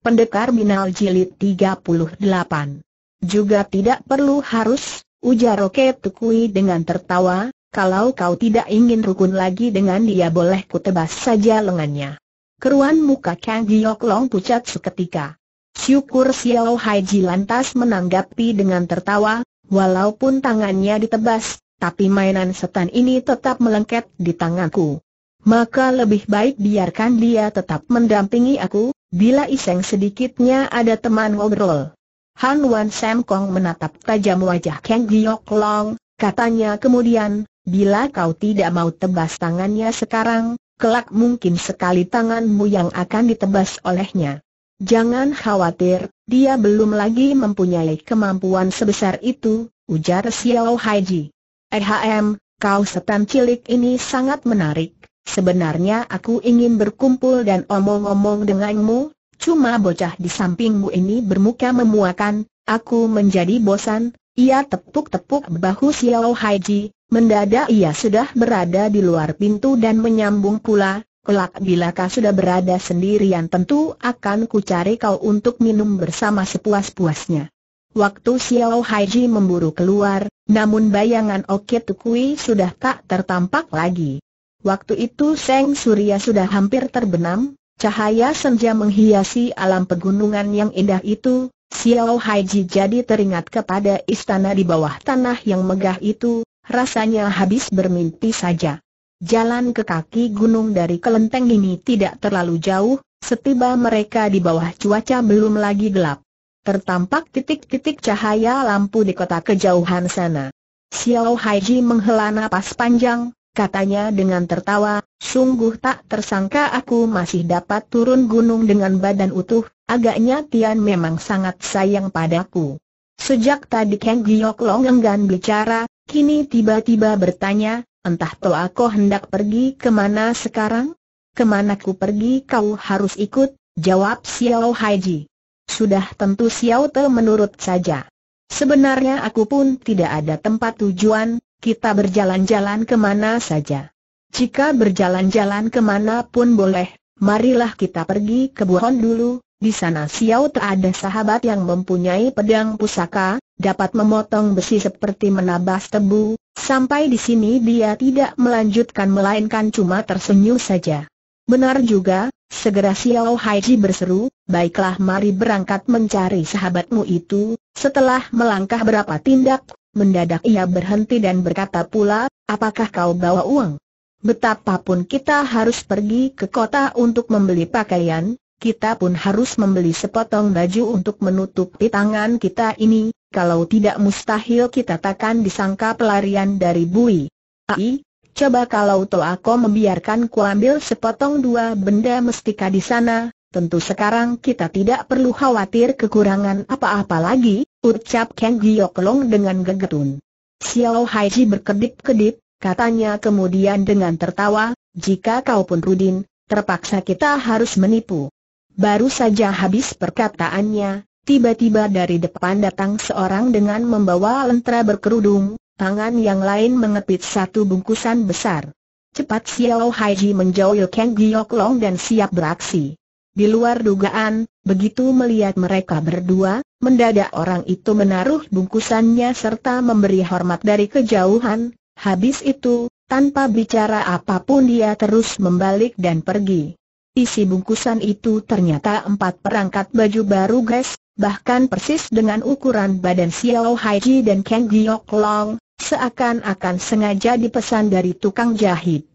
Pendekar Binal Jilid 38. Juga tidak perlu harus, ujar Roke Tukui dengan tertawa, kalau kau tidak ingin rukun lagi dengan dia boleh kutebas saja lengannya. Keruan muka Kang Giok Long pucat seketika. Syukur Xiao Ji lantas menanggapi dengan tertawa, walaupun tangannya ditebas, tapi mainan setan ini tetap melengket di tanganku. Maka lebih baik biarkan dia tetap mendampingi aku, Bila iseng sedikitnya ada teman ngobrol. Han Wan Sam Kong menatap tajam wajah Kang Giok Long, katanya kemudian, bila kau tidak mau tebas tangannya sekarang, kelak mungkin sekali tanganmu yang akan ditebas olehnya. Jangan khawatir, dia belum lagi mempunyai kemampuan sebesar itu, ujar Xiao Haiji. Ehm, kau setan cilik ini sangat menarik, Sebenarnya aku ingin berkumpul dan omong-omong denganmu, cuma bocah di sampingmu ini bermuka memuakan, aku menjadi bosan, ia tepuk-tepuk bahu Xiao Haiji, mendadak ia sudah berada di luar pintu dan menyambung pula, kelak bila kau sudah berada sendirian tentu akan kucari kau untuk minum bersama sepuas-puasnya. Waktu Xiao Haiji memburu keluar, namun bayangan Oke Tukui sudah tak tertampak lagi. Waktu itu Seng Surya sudah hampir terbenam, cahaya senja menghiasi alam pegunungan yang indah itu, Xiao Haiji jadi teringat kepada istana di bawah tanah yang megah itu, rasanya habis bermimpi saja. Jalan ke kaki gunung dari kelenteng ini tidak terlalu jauh, setiba mereka di bawah cuaca belum lagi gelap. Tertampak titik-titik cahaya lampu di kota kejauhan sana. Xiao Haiji menghela napas panjang, katanya dengan tertawa, sungguh tak tersangka aku masih dapat turun gunung dengan badan utuh, agaknya Tian memang sangat sayang padaku. Sejak tadi Kang Giok Long enggan bicara, kini tiba-tiba bertanya, entah toh aku hendak pergi kemana sekarang? Kemana ku pergi kau harus ikut, jawab Xiao Haiji. Sudah tentu Xiao Te menurut saja. Sebenarnya aku pun tidak ada tempat tujuan, kita berjalan-jalan kemana saja. Jika berjalan-jalan kemana pun boleh, marilah kita pergi ke Buhon dulu, di sana Xiao tak ada sahabat yang mempunyai pedang pusaka, dapat memotong besi seperti menabas tebu, sampai di sini dia tidak melanjutkan melainkan cuma tersenyum saja. Benar juga, segera Xiao Haiji berseru, baiklah mari berangkat mencari sahabatmu itu, setelah melangkah berapa tindak, mendadak ia berhenti dan berkata pula, apakah kau bawa uang? Betapapun kita harus pergi ke kota untuk membeli pakaian, kita pun harus membeli sepotong baju untuk menutupi tangan kita ini, kalau tidak mustahil kita takkan disangka pelarian dari Bui. Ai, coba kalau toh aku membiarkan ku ambil sepotong dua benda mestika di sana, tentu sekarang kita tidak perlu khawatir kekurangan apa-apa lagi, Ucap Kang Long dengan gegetun. Xiao Haiji berkedip-kedip, katanya kemudian dengan tertawa, jika kau pun Rudin, terpaksa kita harus menipu. Baru saja habis perkataannya, tiba-tiba dari depan datang seorang dengan membawa lentera berkerudung, tangan yang lain mengepit satu bungkusan besar. Cepat Xiao Haiji menjauh Kang Long dan siap beraksi. Di luar dugaan, begitu melihat mereka berdua, mendadak orang itu menaruh bungkusannya serta memberi hormat dari kejauhan, habis itu, tanpa bicara apapun dia terus membalik dan pergi. Isi bungkusan itu ternyata empat perangkat baju baru guys, bahkan persis dengan ukuran badan Xiao Haiji dan Kang Giok Long, seakan-akan sengaja dipesan dari tukang jahit.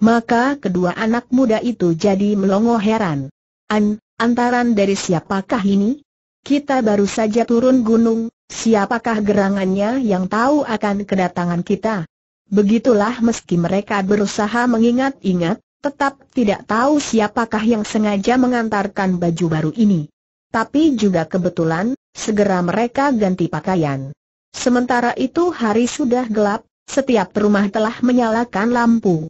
Maka kedua anak muda itu jadi melongo heran. An, antaran dari siapakah ini? Kita baru saja turun gunung, siapakah gerangannya yang tahu akan kedatangan kita? Begitulah meski mereka berusaha mengingat-ingat, tetap tidak tahu siapakah yang sengaja mengantarkan baju baru ini. Tapi juga kebetulan, segera mereka ganti pakaian. Sementara itu hari sudah gelap, setiap rumah telah menyalakan lampu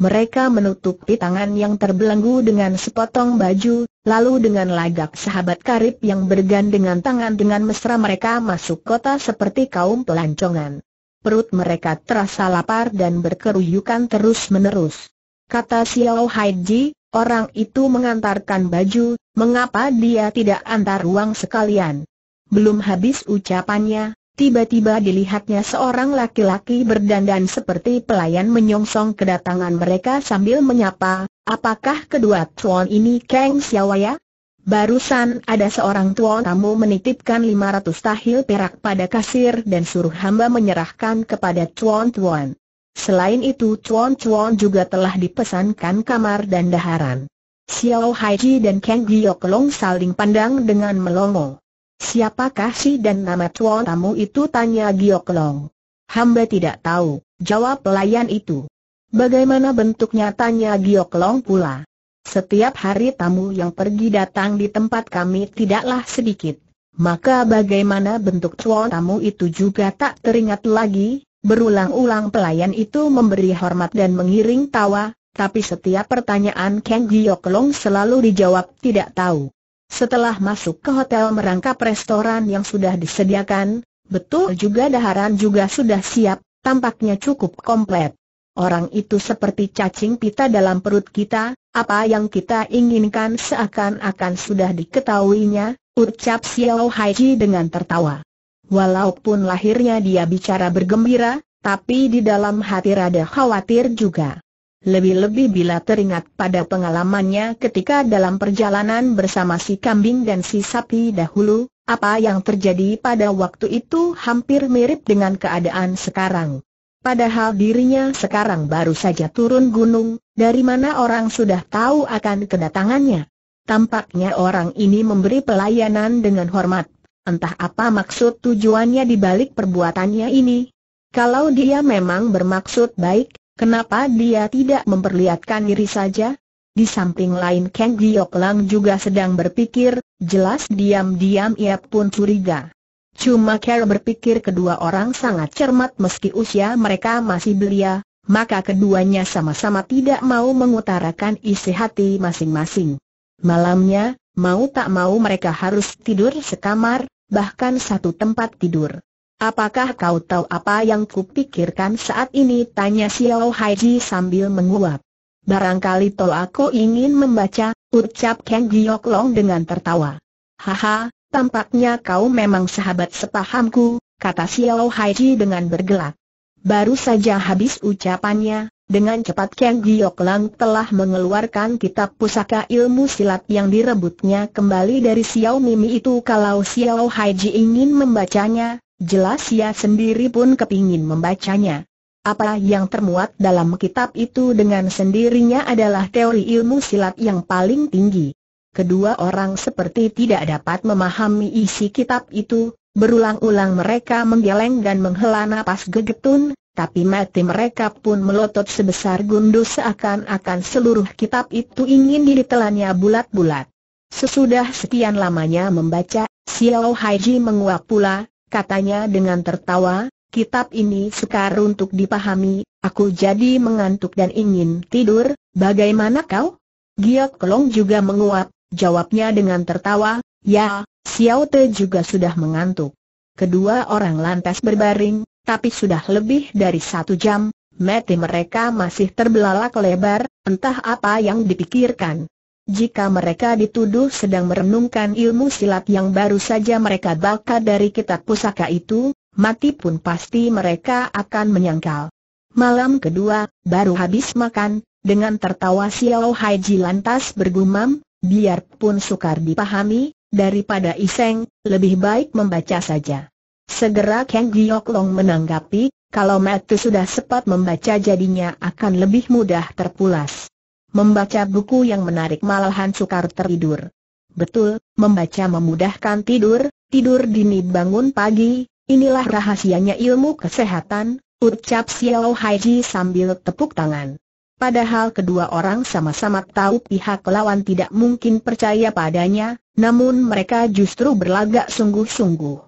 mereka menutupi tangan yang terbelenggu dengan sepotong baju, lalu dengan lagak sahabat karib yang bergandengan tangan dengan mesra mereka masuk kota seperti kaum pelancongan. Perut mereka terasa lapar dan berkeruyukan terus-menerus. Kata Xiao Haiji, orang itu mengantarkan baju, mengapa dia tidak antar uang sekalian? Belum habis ucapannya, Tiba-tiba dilihatnya seorang laki-laki berdandan seperti pelayan menyongsong kedatangan mereka sambil menyapa, apakah kedua tuan ini Kang Xiaoya? Barusan ada seorang tuan tamu menitipkan 500 tahil perak pada kasir dan suruh hamba menyerahkan kepada tuan-tuan. Selain itu tuan-tuan juga telah dipesankan kamar dan daharan. Xiao Haiji dan Kang Giok Long saling pandang dengan melongo. Siapakah si dan nama tamu itu tanya Giok Long. Hamba tidak tahu, jawab pelayan itu. Bagaimana bentuknya tanya Giok Long pula. Setiap hari tamu yang pergi datang di tempat kami tidaklah sedikit. Maka bagaimana bentuk tamu itu juga tak teringat lagi, berulang-ulang pelayan itu memberi hormat dan mengiring tawa, tapi setiap pertanyaan Kang Giok Long selalu dijawab tidak tahu. Setelah masuk ke hotel merangkap restoran yang sudah disediakan, betul juga daharan juga sudah siap, tampaknya cukup komplit. Orang itu seperti cacing pita dalam perut kita, apa yang kita inginkan seakan-akan sudah diketahuinya, ucap Xiao Haiji dengan tertawa. Walaupun lahirnya dia bicara bergembira, tapi di dalam hati rada khawatir juga. Lebih-lebih bila teringat pada pengalamannya ketika dalam perjalanan bersama si kambing dan si sapi dahulu, apa yang terjadi pada waktu itu hampir mirip dengan keadaan sekarang. Padahal dirinya sekarang baru saja turun gunung, dari mana orang sudah tahu akan kedatangannya. Tampaknya orang ini memberi pelayanan dengan hormat. Entah apa maksud tujuannya di balik perbuatannya ini. Kalau dia memang bermaksud baik, Kenapa dia tidak memperlihatkan diri saja? Di samping lain Kang Giok Lang juga sedang berpikir, jelas diam-diam ia pun curiga. Cuma Carol berpikir kedua orang sangat cermat meski usia mereka masih belia, maka keduanya sama-sama tidak mau mengutarakan isi hati masing-masing. Malamnya, mau tak mau mereka harus tidur sekamar, bahkan satu tempat tidur. Apakah kau tahu apa yang kupikirkan saat ini? Tanya Xiao Haiji sambil menguap. Barangkali toh aku ingin membaca, ucap Kang Giok Long dengan tertawa. Haha, tampaknya kau memang sahabat sepahamku, kata Xiao Haiji dengan bergelak. Baru saja habis ucapannya, dengan cepat Kang Giok Long telah mengeluarkan kitab pusaka ilmu silat yang direbutnya kembali dari Xiao Mimi itu kalau Xiao Haiji ingin membacanya, Jelas ia sendiri pun kepingin membacanya. Apa yang termuat dalam kitab itu dengan sendirinya adalah teori ilmu silat yang paling tinggi. Kedua orang seperti tidak dapat memahami isi kitab itu, berulang-ulang mereka menggeleng dan menghela napas gegetun, tapi mati mereka pun melotot sebesar gundus seakan-akan seluruh kitab itu ingin ditelannya bulat-bulat. Sesudah sekian lamanya membaca, Xiao Haiji menguap pula, katanya dengan tertawa, kitab ini sukar untuk dipahami, aku jadi mengantuk dan ingin tidur, bagaimana kau? Giok Kelong juga menguap, jawabnya dengan tertawa, ya, Xiao Te juga sudah mengantuk. Kedua orang lantas berbaring, tapi sudah lebih dari satu jam, mati mereka masih terbelalak lebar, entah apa yang dipikirkan. Jika mereka dituduh sedang merenungkan ilmu silat yang baru saja mereka baca dari kitab pusaka itu, mati pun pasti mereka akan menyangkal. Malam kedua, baru habis makan, dengan tertawa Xiao Haiji lantas bergumam, biarpun sukar dipahami, daripada iseng, lebih baik membaca saja. Segera Kang Giok Long menanggapi, kalau Matu sudah sempat membaca jadinya akan lebih mudah terpulas membaca buku yang menarik malahan sukar tertidur. Betul, membaca memudahkan tidur, tidur dini bangun pagi, inilah rahasianya ilmu kesehatan, ucap Xiao Haiji sambil tepuk tangan. Padahal kedua orang sama-sama tahu pihak lawan tidak mungkin percaya padanya, namun mereka justru berlagak sungguh-sungguh.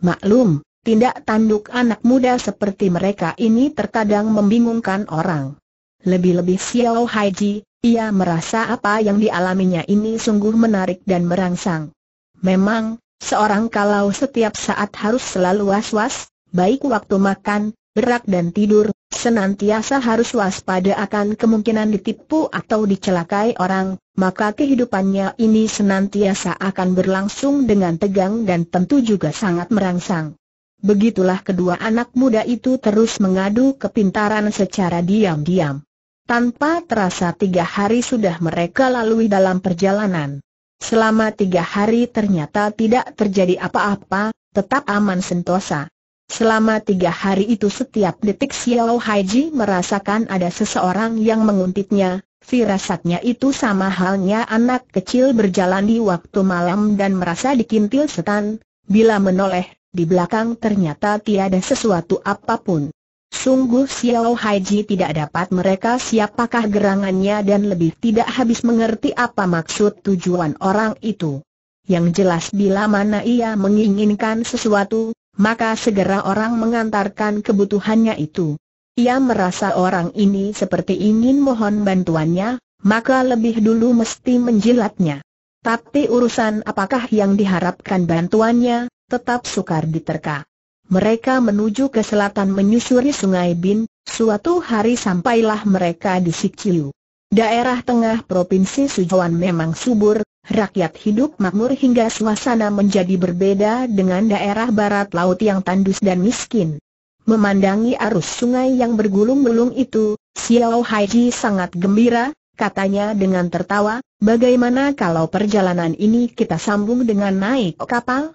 Maklum, tindak tanduk anak muda seperti mereka ini terkadang membingungkan orang. Lebih-lebih Xiao Haiji, ia merasa apa yang dialaminya ini sungguh menarik dan merangsang. Memang, seorang kalau setiap saat harus selalu was-was, baik waktu makan, berak dan tidur, senantiasa harus waspada akan kemungkinan ditipu atau dicelakai orang, maka kehidupannya ini senantiasa akan berlangsung dengan tegang dan tentu juga sangat merangsang. Begitulah kedua anak muda itu terus mengadu kepintaran secara diam-diam. Tanpa terasa tiga hari sudah mereka lalui dalam perjalanan. Selama tiga hari ternyata tidak terjadi apa-apa, tetap aman sentosa. Selama tiga hari itu setiap detik Xiao Haiji merasakan ada seseorang yang menguntitnya, firasatnya itu sama halnya anak kecil berjalan di waktu malam dan merasa dikintil setan, bila menoleh, di belakang ternyata tiada sesuatu apapun. Sungguh Xiao Haiji tidak dapat mereka siapakah gerangannya dan lebih tidak habis mengerti apa maksud tujuan orang itu. Yang jelas bila mana ia menginginkan sesuatu, maka segera orang mengantarkan kebutuhannya itu. Ia merasa orang ini seperti ingin mohon bantuannya, maka lebih dulu mesti menjilatnya. Tapi urusan apakah yang diharapkan bantuannya, tetap sukar diterka mereka menuju ke selatan menyusuri sungai Bin, suatu hari sampailah mereka di Sikciu. Daerah tengah Provinsi Sujuan memang subur, rakyat hidup makmur hingga suasana menjadi berbeda dengan daerah barat laut yang tandus dan miskin. Memandangi arus sungai yang bergulung-gulung itu, Xiao Haiji sangat gembira, katanya dengan tertawa, bagaimana kalau perjalanan ini kita sambung dengan naik kapal?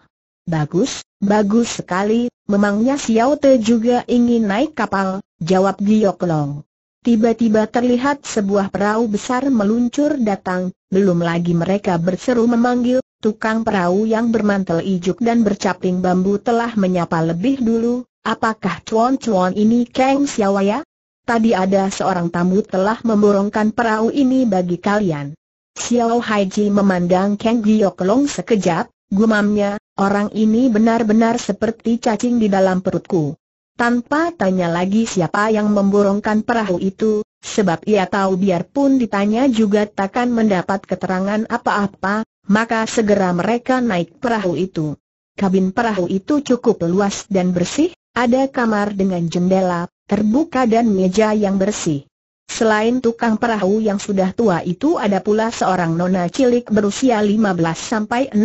Bagus, bagus sekali, memangnya Xiao Te juga ingin naik kapal, jawab Giok Long. Tiba-tiba terlihat sebuah perahu besar meluncur datang, belum lagi mereka berseru memanggil, tukang perahu yang bermantel ijuk dan bercaping bambu telah menyapa lebih dulu, apakah cuan-cuan ini Kang Xiaoya? Tadi ada seorang tamu telah memborongkan perahu ini bagi kalian. Xiao Haiji memandang Kang Giok Long sekejap, Gumamnya, orang ini benar-benar seperti cacing di dalam perutku. Tanpa tanya lagi siapa yang memborongkan perahu itu, sebab ia tahu biarpun ditanya juga takkan mendapat keterangan apa-apa, maka segera mereka naik perahu itu. Kabin perahu itu cukup luas dan bersih, ada kamar dengan jendela, terbuka dan meja yang bersih. Selain tukang perahu yang sudah tua itu ada pula seorang nona cilik berusia 15 sampai 16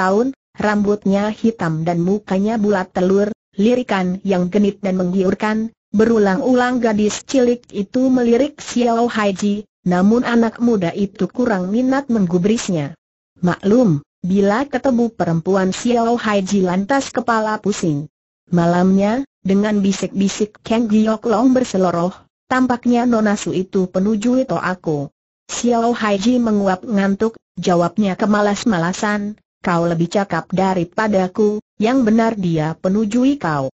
tahun, rambutnya hitam dan mukanya bulat telur, lirikan yang genit dan menggiurkan, berulang-ulang gadis cilik itu melirik Xiao Haiji, namun anak muda itu kurang minat menggubrisnya. Maklum, bila ketemu perempuan Xiao Haiji lantas kepala pusing. Malamnya, dengan bisik-bisik Kang Giok Long berseloroh, Tampaknya Nona Su itu penuju itu aku. Xiao Haiji menguap ngantuk, jawabnya kemalas-malasan, kau lebih cakap daripadaku, yang benar dia penujui kau.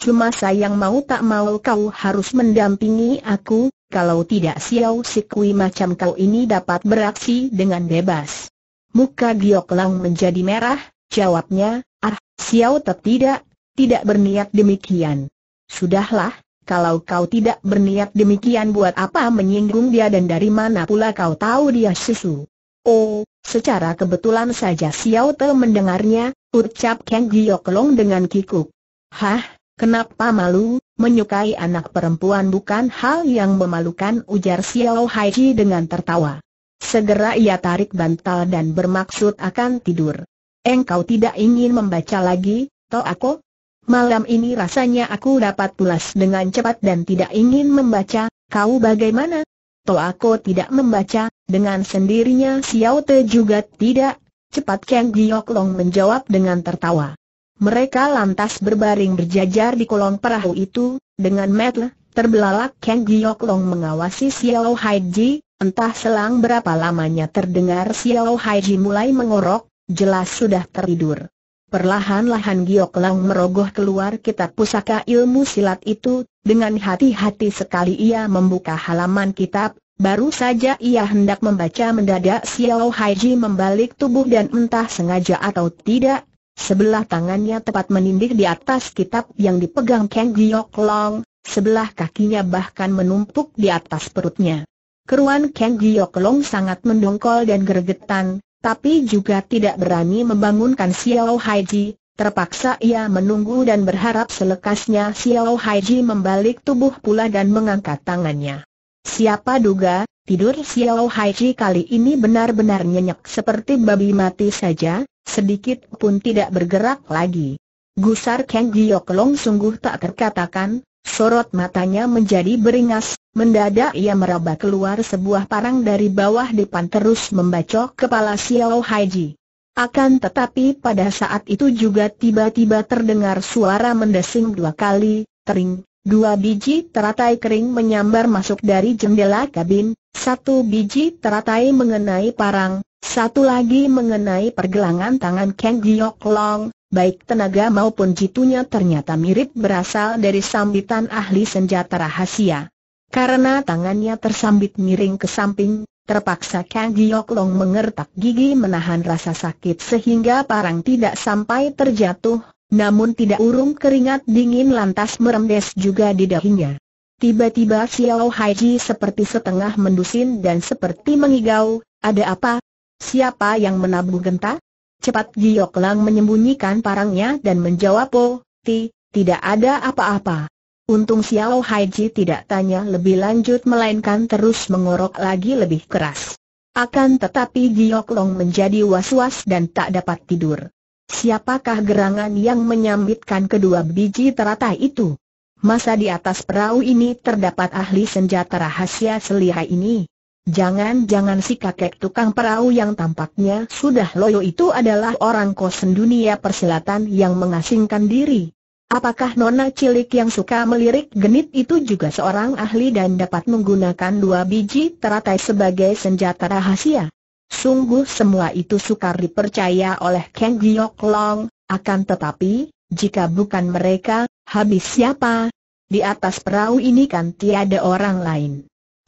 Cuma sayang mau tak mau kau harus mendampingi aku, kalau tidak Xiao Sikui macam kau ini dapat beraksi dengan bebas. Muka Giok Lang menjadi merah, jawabnya, ah, Xiao tetap tidak, tidak berniat demikian. Sudahlah, kalau kau tidak berniat demikian buat apa menyinggung dia dan dari mana pula kau tahu dia susu? Oh, secara kebetulan saja Xiao Te mendengarnya, ucap Kang Gioklong dengan kikuk. Hah, kenapa malu? Menyukai anak perempuan bukan hal yang memalukan ujar Xiao Haiji dengan tertawa. Segera ia tarik bantal dan bermaksud akan tidur. Engkau tidak ingin membaca lagi, toh aku? malam ini rasanya aku dapat pulas dengan cepat dan tidak ingin membaca, kau bagaimana? aku tidak membaca, dengan sendirinya Xiao Te juga tidak, cepat Kang Giok Long menjawab dengan tertawa. Mereka lantas berbaring berjajar di kolong perahu itu, dengan metel, terbelalak Kang Giok Long mengawasi Xiao Haiji, entah selang berapa lamanya terdengar Xiao Haiji mulai mengorok, jelas sudah tertidur. Perlahan-lahan Giok Lang merogoh keluar kitab pusaka ilmu silat itu, dengan hati-hati sekali ia membuka halaman kitab, baru saja ia hendak membaca mendadak Xiao Haiji membalik tubuh dan entah sengaja atau tidak, sebelah tangannya tepat menindih di atas kitab yang dipegang Kang Lang, sebelah kakinya bahkan menumpuk di atas perutnya. Keruan Kang Long sangat mendongkol dan gergetan, tapi juga tidak berani membangunkan Xiao Haiji, terpaksa ia menunggu dan berharap selekasnya Xiao Haiji membalik tubuh pula dan mengangkat tangannya. Siapa duga, tidur Xiao Haiji kali ini benar-benar nyenyak seperti babi mati saja, sedikit pun tidak bergerak lagi. Gusar Kang Giok Long sungguh tak terkatakan, Sorot matanya menjadi beringas, mendadak ia meraba keluar sebuah parang dari bawah depan terus membacok kepala Xiao Haiji. Akan tetapi pada saat itu juga tiba-tiba terdengar suara mendesing dua kali, tering, dua biji teratai kering menyambar masuk dari jendela kabin, satu biji teratai mengenai parang, satu lagi mengenai pergelangan tangan Kang Giok Long, baik tenaga maupun jitunya ternyata mirip berasal dari sambitan ahli senjata rahasia. Karena tangannya tersambit miring ke samping, terpaksa Kang Giok Long mengertak gigi menahan rasa sakit sehingga parang tidak sampai terjatuh, namun tidak urung keringat dingin lantas merembes juga di dahinya. Tiba-tiba Xiao Haiji seperti setengah mendusin dan seperti mengigau, ada apa? Siapa yang menabuh genta? Cepat Giok Lang menyembunyikan parangnya dan menjawab "Oh, Ti, tidak ada apa-apa. Untung Xiao Haiji tidak tanya lebih lanjut melainkan terus mengorok lagi lebih keras. Akan tetapi Giok Long menjadi was-was dan tak dapat tidur. Siapakah gerangan yang menyambitkan kedua biji teratai itu? Masa di atas perahu ini terdapat ahli senjata rahasia selihai ini? Jangan-jangan si kakek tukang perahu yang tampaknya sudah loyo itu adalah orang kosen dunia persilatan yang mengasingkan diri. Apakah nona cilik yang suka melirik genit itu juga seorang ahli dan dapat menggunakan dua biji teratai sebagai senjata rahasia? Sungguh semua itu sukar dipercaya oleh Kang Giok Long, akan tetapi, jika bukan mereka, habis siapa? Di atas perahu ini kan tiada orang lain.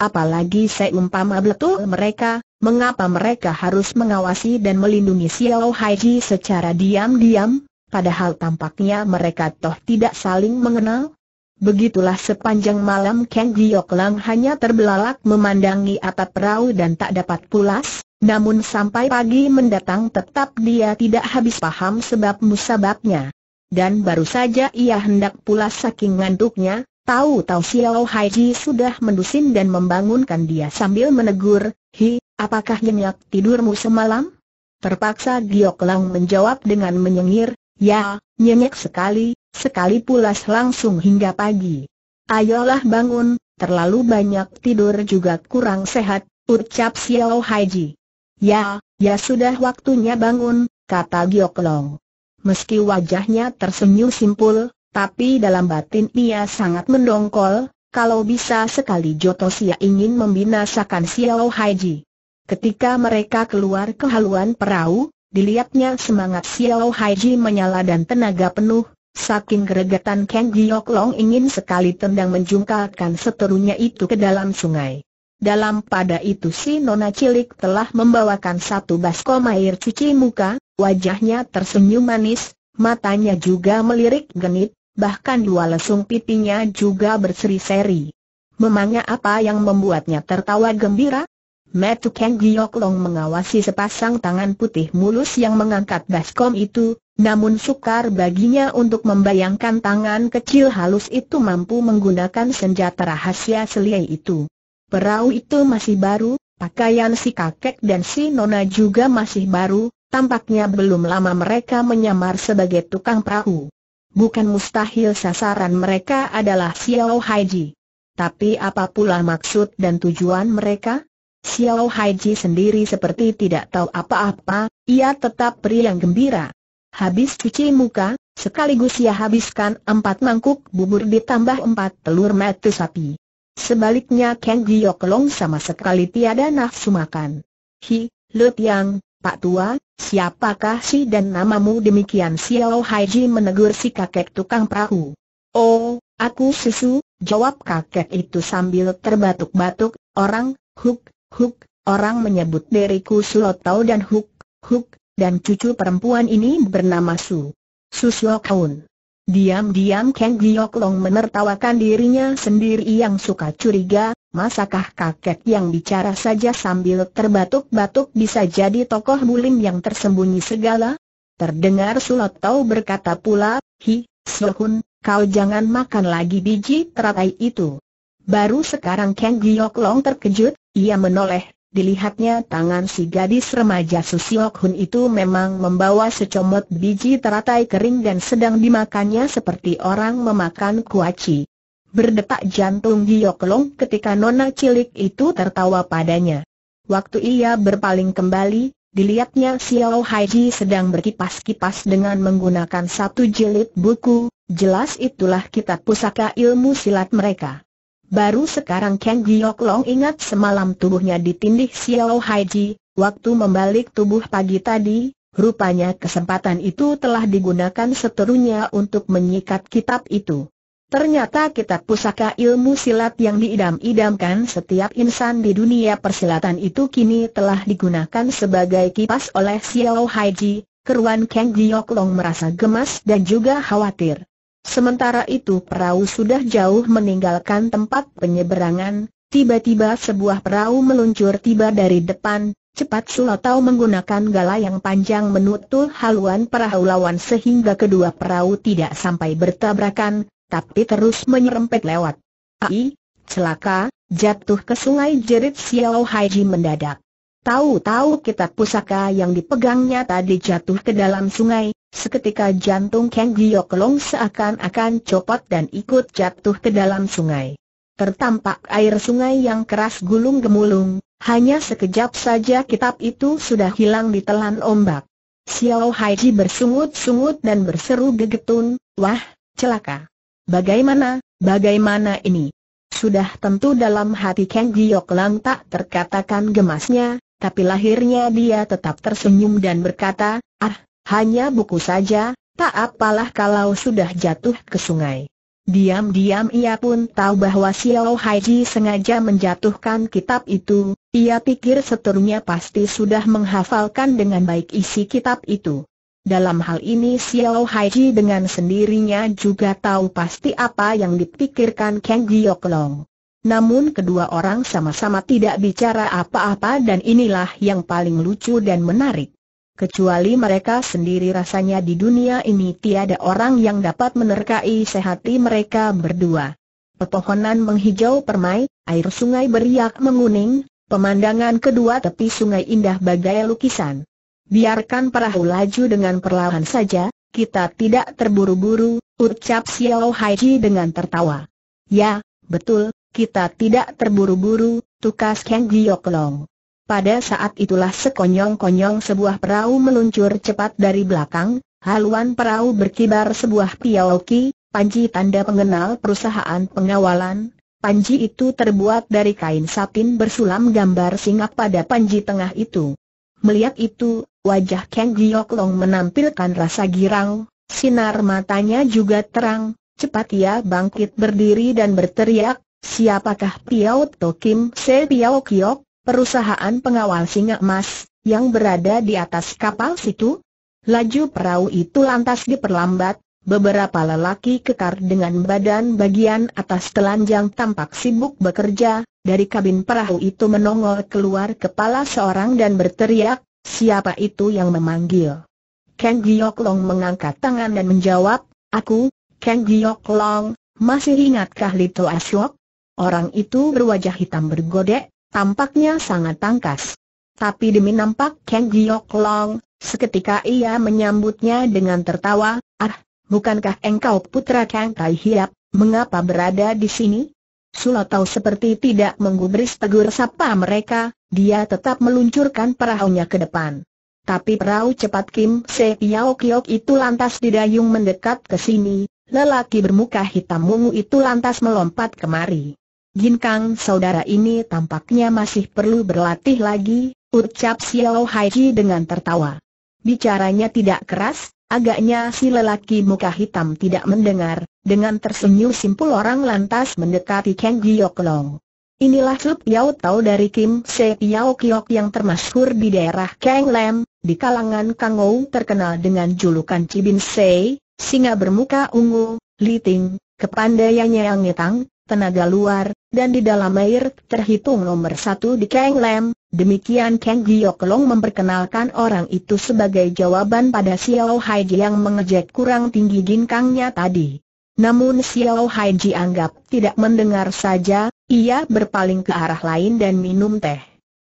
Apalagi seumpama betul mereka, mengapa mereka harus mengawasi dan melindungi Xiao Haiji secara diam-diam, padahal tampaknya mereka toh tidak saling mengenal? Begitulah sepanjang malam Kang Giok Lang hanya terbelalak memandangi atap perahu dan tak dapat pulas, namun sampai pagi mendatang tetap dia tidak habis paham sebab musababnya. Dan baru saja ia hendak pulas saking ngantuknya, Tahu-tahu Xiao Haiji sudah mendusin dan membangunkan dia sambil menegur, Hi, apakah nyenyak tidurmu semalam? Terpaksa Giok Lang menjawab dengan menyengir, Ya, nyenyak sekali, sekali pulas langsung hingga pagi. Ayolah bangun, terlalu banyak tidur juga kurang sehat, ucap Xiao Haiji. Ya, ya sudah waktunya bangun, kata Giok Lang. Meski wajahnya tersenyum simpul, tapi dalam batin ia sangat mendongkol, kalau bisa sekali Jotosia ingin membinasakan Xiao Haiji. Ketika mereka keluar ke haluan perahu, dilihatnya semangat Xiao Haiji menyala dan tenaga penuh, saking geregetan Kang Giok Long ingin sekali tendang menjungkalkan seterunya itu ke dalam sungai. Dalam pada itu si nona cilik telah membawakan satu baskom air cuci muka, wajahnya tersenyum manis, matanya juga melirik genit, bahkan dua lesung pipinya juga berseri-seri. Memangnya apa yang membuatnya tertawa gembira? Metu Kang Giok Long mengawasi sepasang tangan putih mulus yang mengangkat baskom itu, namun sukar baginya untuk membayangkan tangan kecil halus itu mampu menggunakan senjata rahasia seliai itu. Perahu itu masih baru, pakaian si kakek dan si nona juga masih baru, tampaknya belum lama mereka menyamar sebagai tukang perahu bukan mustahil sasaran mereka adalah Xiao Haiji. Tapi apa pula maksud dan tujuan mereka? Xiao Haiji sendiri seperti tidak tahu apa-apa, ia tetap yang gembira. Habis cuci muka, sekaligus ia habiskan empat mangkuk bubur ditambah empat telur mati sapi. Sebaliknya Kang Giok Long sama sekali tiada nafsu makan. Hi, Lut Yang, Pak Tua, siapakah si dan namamu demikian Xiao Haiji menegur si kakek tukang perahu. Oh, aku susu, jawab kakek itu sambil terbatuk-batuk, orang, huk, huk, orang menyebut diriku Sulotau dan huk, huk, dan cucu perempuan ini bernama Su. Su Kaun. Diam-diam Kang Long menertawakan dirinya sendiri yang suka curiga, masakah kakek yang bicara saja sambil terbatuk-batuk bisa jadi tokoh bulim yang tersembunyi segala? Terdengar Sulat Tau berkata pula, Hi, Sohun, kau jangan makan lagi biji teratai itu. Baru sekarang Kang Long terkejut, ia menoleh, Dilihatnya tangan si gadis remaja Susiok Hun itu memang membawa secomot biji teratai kering dan sedang dimakannya seperti orang memakan kuaci. Berdetak jantung Giok ketika nona cilik itu tertawa padanya. Waktu ia berpaling kembali, dilihatnya Xiao Haiji sedang berkipas-kipas dengan menggunakan satu jilid buku, jelas itulah kitab pusaka ilmu silat mereka. Baru sekarang Kang Giok Long ingat semalam tubuhnya ditindih Xiao Haiji, waktu membalik tubuh pagi tadi, rupanya kesempatan itu telah digunakan seterunya untuk menyikat kitab itu. Ternyata kitab pusaka ilmu silat yang diidam-idamkan setiap insan di dunia persilatan itu kini telah digunakan sebagai kipas oleh Xiao Haiji, keruan Kang Giok Long merasa gemas dan juga khawatir. Sementara itu perahu sudah jauh meninggalkan tempat penyeberangan, tiba-tiba sebuah perahu meluncur tiba dari depan, cepat Sulotau menggunakan gala yang panjang menutul haluan perahu lawan sehingga kedua perahu tidak sampai bertabrakan, tapi terus menyerempet lewat. Ai, celaka, jatuh ke sungai jerit Xiao Haiji mendadak. Tahu-tahu kitab pusaka yang dipegangnya tadi jatuh ke dalam sungai, Seketika jantung Kang Giok Long seakan-akan copot dan ikut jatuh ke dalam sungai. Tertampak air sungai yang keras gulung gemulung, hanya sekejap saja kitab itu sudah hilang ditelan ombak. Xiao Haiji bersungut-sungut dan berseru gegetun, wah, celaka. Bagaimana, bagaimana ini? Sudah tentu dalam hati Kang Giok Lang tak terkatakan gemasnya, tapi lahirnya dia tetap tersenyum dan berkata, ah, hanya buku saja, tak apalah kalau sudah jatuh ke sungai. Diam-diam ia pun tahu bahwa Xiao Haiji sengaja menjatuhkan kitab itu, ia pikir seterusnya pasti sudah menghafalkan dengan baik isi kitab itu. Dalam hal ini Xiao Haiji dengan sendirinya juga tahu pasti apa yang dipikirkan Kang Giok Long. Namun kedua orang sama-sama tidak bicara apa-apa dan inilah yang paling lucu dan menarik kecuali mereka sendiri rasanya di dunia ini tiada orang yang dapat menerkai sehati mereka berdua. Pepohonan menghijau permai, air sungai beriak menguning, pemandangan kedua tepi sungai indah bagai lukisan. Biarkan perahu laju dengan perlahan saja, kita tidak terburu-buru, ucap Xiao Haiji dengan tertawa. Ya, betul, kita tidak terburu-buru, tukas Kang Giok Long. Pada saat itulah sekonyong-konyong sebuah perahu meluncur cepat dari belakang, haluan perahu berkibar sebuah piaoki, panji tanda pengenal perusahaan pengawalan, Panji itu terbuat dari kain satin bersulam gambar singa pada panji tengah itu. Melihat itu, wajah Kang Giok Long menampilkan rasa girang, sinar matanya juga terang, cepat ia bangkit berdiri dan berteriak, siapakah Piao Tokim Kim Se Piao Kiok? perusahaan pengawal singa emas, yang berada di atas kapal situ? Laju perahu itu lantas diperlambat, beberapa lelaki kekar dengan badan bagian atas telanjang tampak sibuk bekerja, dari kabin perahu itu menongol keluar kepala seorang dan berteriak, siapa itu yang memanggil? Kang Giok Long mengangkat tangan dan menjawab, aku, Kang Giok Long, masih ingatkah Lito Asyok? Orang itu berwajah hitam bergodek, Tampaknya sangat tangkas. Tapi demi nampak Kang Giok Long, seketika ia menyambutnya dengan tertawa, Ah, bukankah engkau putra Kang Tai Hiap, mengapa berada di sini? Sulatau seperti tidak menggubris tegur sapa mereka, dia tetap meluncurkan perahunya ke depan. Tapi perahu cepat Kim Se Piao Kiok itu lantas didayung mendekat ke sini, lelaki bermuka hitam ungu itu lantas melompat kemari. Gin Kang saudara ini tampaknya masih perlu berlatih lagi, ucap Xiao Haiji dengan tertawa. Bicaranya tidak keras, agaknya si lelaki muka hitam tidak mendengar, dengan tersenyum simpul orang lantas mendekati Kang Giok Long. Inilah Sup Yao Tau dari Kim Se Yao Kiok yang termasyhur di daerah Kang Lam, di kalangan Kang Ou terkenal dengan julukan Cibin Se, singa bermuka ungu, liting, kepandaiannya yang ngetang, tenaga luar, dan di dalam air terhitung nomor satu di Kang Lam. Demikian Kang Giok Long memperkenalkan orang itu sebagai jawaban pada Xiao Haiji yang mengejek kurang tinggi ginkangnya tadi. Namun Xiao Haiji anggap tidak mendengar saja, ia berpaling ke arah lain dan minum teh.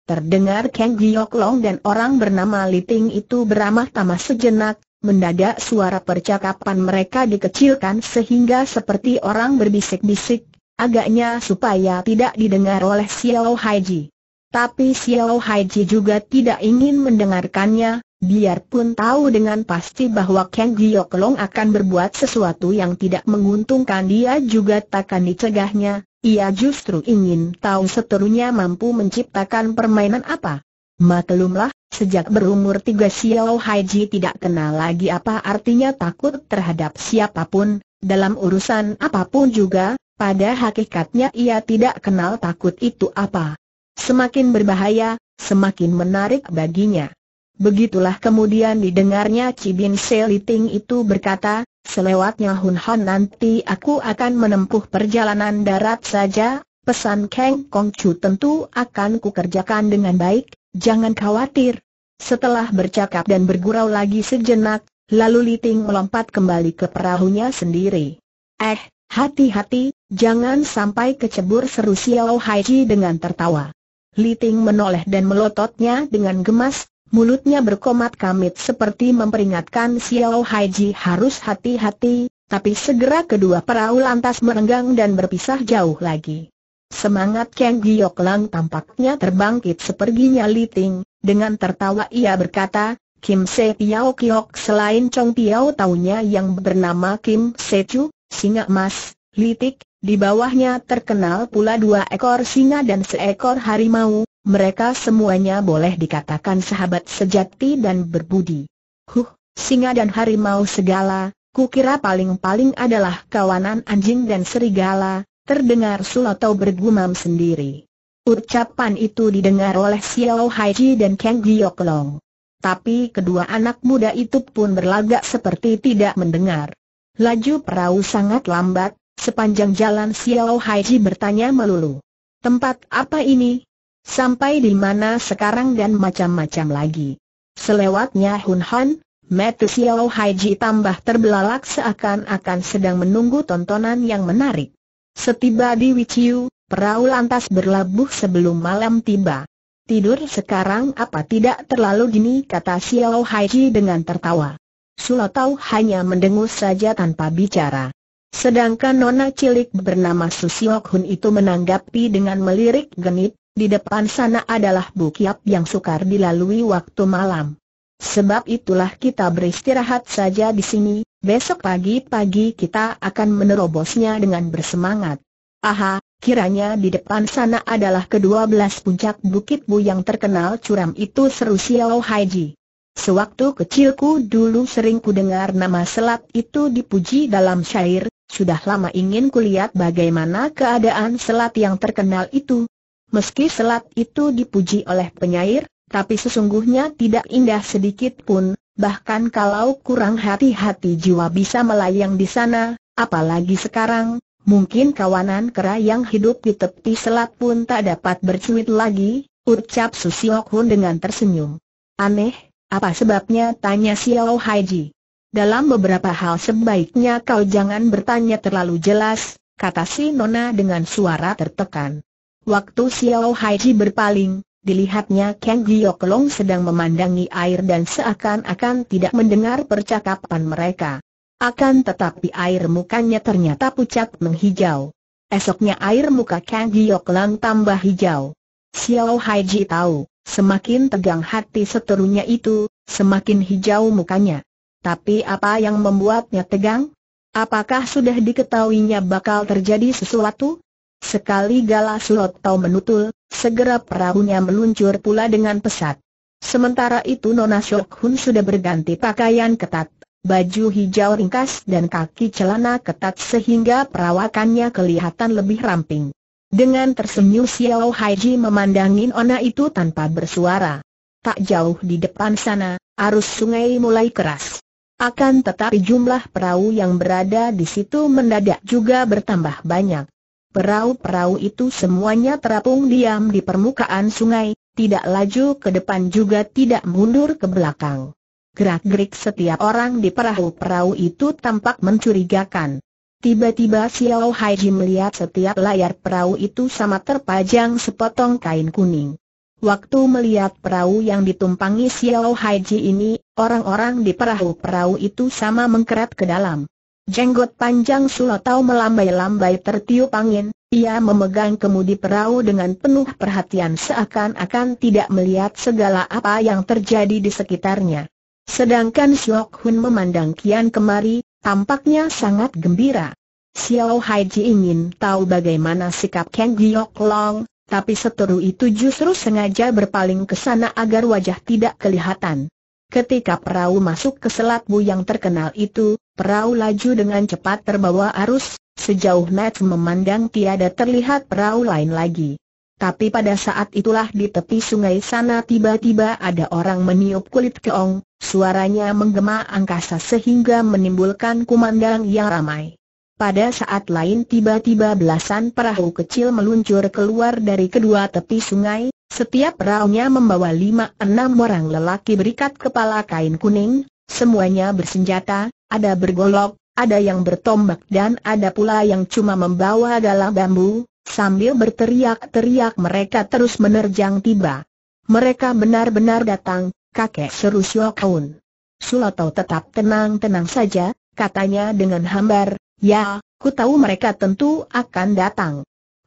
Terdengar Kang Giok Long dan orang bernama Liting itu beramah tamah sejenak, mendadak suara percakapan mereka dikecilkan sehingga seperti orang berbisik-bisik, agaknya supaya tidak didengar oleh Xiao Haiji. Tapi Xiao Haiji juga tidak ingin mendengarkannya, biarpun tahu dengan pasti bahwa Kang Long akan berbuat sesuatu yang tidak menguntungkan dia juga takkan dicegahnya, ia justru ingin tahu seterusnya mampu menciptakan permainan apa. Maklumlah, sejak berumur tiga Xiao Haiji tidak kenal lagi apa artinya takut terhadap siapapun, dalam urusan apapun juga, pada hakikatnya ia tidak kenal takut itu apa. Semakin berbahaya, semakin menarik baginya. Begitulah kemudian didengarnya Cibin Seliting itu berkata, selewatnya Hun Han nanti aku akan menempuh perjalanan darat saja, pesan Kang Kong Chu tentu akan kukerjakan dengan baik, jangan khawatir. Setelah bercakap dan bergurau lagi sejenak, lalu Liting melompat kembali ke perahunya sendiri. Eh, Hati-hati, jangan sampai kecebur seru Xiao Haiji dengan tertawa. Li Ting menoleh dan melototnya dengan gemas, mulutnya berkomat kamit seperti memperingatkan Xiao Haiji harus hati-hati, tapi segera kedua perahu lantas merenggang dan berpisah jauh lagi. Semangat Kang Giok Lang tampaknya terbangkit seperginya Ting, dengan tertawa ia berkata, Kim Se Piao Kiok selain Chong Piao taunya yang bernama Kim Se Chuk, singa emas, litik, di bawahnya terkenal pula dua ekor singa dan seekor harimau, mereka semuanya boleh dikatakan sahabat sejati dan berbudi. Huh, singa dan harimau segala, kukira paling-paling adalah kawanan anjing dan serigala, terdengar atau bergumam sendiri. Ucapan itu didengar oleh Xiao Haiji dan Kang Gioklong. Tapi kedua anak muda itu pun berlagak seperti tidak mendengar. Laju perahu sangat lambat, sepanjang jalan Xiao Haiji bertanya melulu. Tempat apa ini? Sampai di mana sekarang dan macam-macam lagi. Selewatnya Hun Han, Metu Xiao Haiji tambah terbelalak seakan-akan sedang menunggu tontonan yang menarik. Setiba di Wichiu, perahu lantas berlabuh sebelum malam tiba. Tidur sekarang apa tidak terlalu dini kata Xiao Haiji dengan tertawa. Sulatau hanya mendengus saja tanpa bicara. Sedangkan nona cilik bernama Susiok Hun itu menanggapi dengan melirik genit, di depan sana adalah bukiap yang sukar dilalui waktu malam. Sebab itulah kita beristirahat saja di sini, besok pagi-pagi kita akan menerobosnya dengan bersemangat. Aha, kiranya di depan sana adalah kedua belas puncak Bukit Bu yang terkenal curam itu seru Siow Haiji. Sewaktu kecilku dulu sering ku dengar nama selat itu dipuji dalam syair, sudah lama ingin kulihat bagaimana keadaan selat yang terkenal itu. Meski selat itu dipuji oleh penyair, tapi sesungguhnya tidak indah sedikit pun, bahkan kalau kurang hati-hati jiwa bisa melayang di sana, apalagi sekarang, mungkin kawanan kera yang hidup di tepi selat pun tak dapat bercuit lagi, ucap Susiok Hun dengan tersenyum. Aneh, apa sebabnya? Tanya Xiao Haiji. Dalam beberapa hal sebaiknya kau jangan bertanya terlalu jelas, kata si Nona dengan suara tertekan. Waktu Xiao Haiji berpaling, dilihatnya Kang Long sedang memandangi air dan seakan-akan tidak mendengar percakapan mereka. Akan tetapi air mukanya ternyata pucat menghijau. Esoknya air muka Kang Long tambah hijau. Xiao Haiji tahu, Semakin tegang hati seterunya itu, semakin hijau mukanya. Tapi apa yang membuatnya tegang? Apakah sudah diketahuinya bakal terjadi sesuatu? Sekali Gala slot tau menutul, segera perahunya meluncur pula dengan pesat. Sementara itu Nona Shok Hun sudah berganti pakaian ketat, baju hijau ringkas dan kaki celana ketat sehingga perawakannya kelihatan lebih ramping. Dengan tersenyum Xiao Haiji memandangin Ona itu tanpa bersuara. Tak jauh di depan sana, arus sungai mulai keras. Akan tetapi jumlah perahu yang berada di situ mendadak juga bertambah banyak. Perahu-perahu itu semuanya terapung diam di permukaan sungai, tidak laju ke depan juga tidak mundur ke belakang. Gerak-gerik setiap orang di perahu-perahu itu tampak mencurigakan. Tiba-tiba Xiao Haiji melihat setiap layar perahu itu sama terpajang sepotong kain kuning. Waktu melihat perahu yang ditumpangi Xiao Haiji ini, orang-orang di perahu-perahu itu sama mengkerat ke dalam. Jenggot panjang Sulotau melambai-lambai tertiup angin, ia memegang kemudi perahu dengan penuh perhatian seakan-akan tidak melihat segala apa yang terjadi di sekitarnya. Sedangkan Siok Hun memandang kian kemari, Tampaknya sangat gembira. Xiao Haiji ingin tahu bagaimana sikap Kang Giok Long, tapi seteru itu justru sengaja berpaling ke sana agar wajah tidak kelihatan. Ketika perahu masuk ke selat bu yang terkenal itu, perahu laju dengan cepat terbawa arus, sejauh Nat memandang tiada terlihat perahu lain lagi. Tapi pada saat itulah di tepi sungai sana tiba-tiba ada orang meniup kulit keong, suaranya menggema angkasa sehingga menimbulkan kumandang yang ramai. Pada saat lain tiba-tiba belasan perahu kecil meluncur keluar dari kedua tepi sungai, setiap perahunya membawa lima enam orang lelaki berikat kepala kain kuning, semuanya bersenjata, ada bergolok, ada yang bertombak dan ada pula yang cuma membawa galah bambu, Sambil berteriak-teriak mereka terus menerjang tiba. Mereka benar-benar datang, kakek seru Syokun. Suloto tetap tenang-tenang saja, katanya dengan hambar, ya, ku tahu mereka tentu akan datang.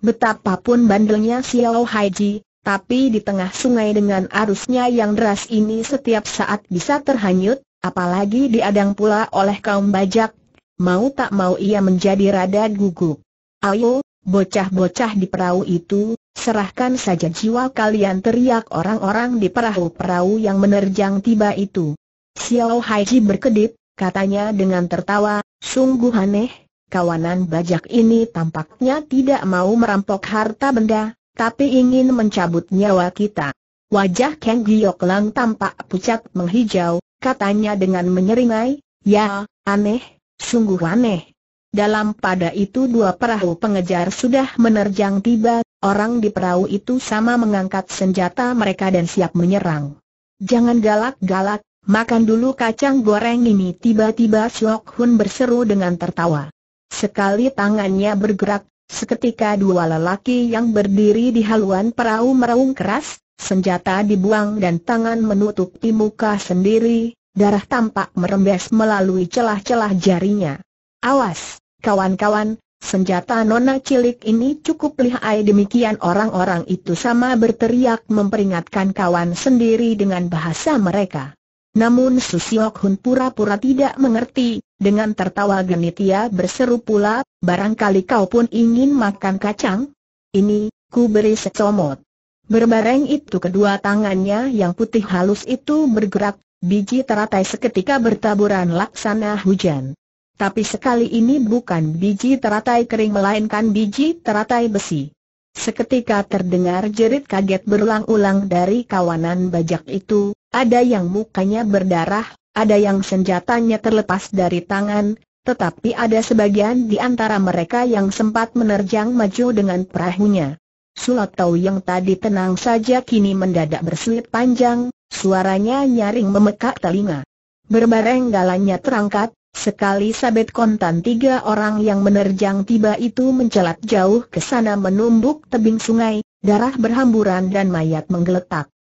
Betapapun bandelnya Xiao Haiji, tapi di tengah sungai dengan arusnya yang deras ini setiap saat bisa terhanyut, apalagi diadang pula oleh kaum bajak. Mau tak mau ia menjadi rada gugup. Ayo, Bocah-bocah di perahu itu, serahkan saja jiwa kalian teriak orang-orang di perahu-perahu yang menerjang tiba itu. Xiao Haiji berkedip, katanya dengan tertawa, sungguh aneh, kawanan bajak ini tampaknya tidak mau merampok harta benda, tapi ingin mencabut nyawa kita. Wajah Kang Giok Lang tampak pucat menghijau, katanya dengan menyeringai, ya, aneh, sungguh aneh. Dalam pada itu dua perahu pengejar sudah menerjang tiba, orang di perahu itu sama mengangkat senjata mereka dan siap menyerang. Jangan galak-galak, makan dulu kacang goreng ini tiba-tiba Siok Hun berseru dengan tertawa. Sekali tangannya bergerak, seketika dua lelaki yang berdiri di haluan perahu meraung keras, senjata dibuang dan tangan menutupi muka sendiri, darah tampak merembes melalui celah-celah jarinya. Awas! Kawan-kawan, senjata nona cilik ini cukup lihai demikian orang-orang itu sama berteriak memperingatkan kawan sendiri dengan bahasa mereka. Namun Susiok Hun pura-pura tidak mengerti, dengan tertawa genit ia berseru pula, barangkali kau pun ingin makan kacang? Ini, ku beri secomot. Berbareng itu kedua tangannya yang putih halus itu bergerak, biji teratai seketika bertaburan laksana hujan. Tapi sekali ini bukan biji teratai kering melainkan biji teratai besi. Seketika terdengar jerit kaget berulang-ulang dari kawanan bajak itu, ada yang mukanya berdarah, ada yang senjatanya terlepas dari tangan, tetapi ada sebagian di antara mereka yang sempat menerjang maju dengan perahunya. Sulatau yang tadi tenang saja kini mendadak berselip panjang, suaranya nyaring memekak telinga. Berbareng galanya terangkat, Sekali sabet kontan tiga orang yang menerjang tiba itu mencelat jauh ke sana menumbuk tebing sungai, darah berhamburan dan mayat menggeletak.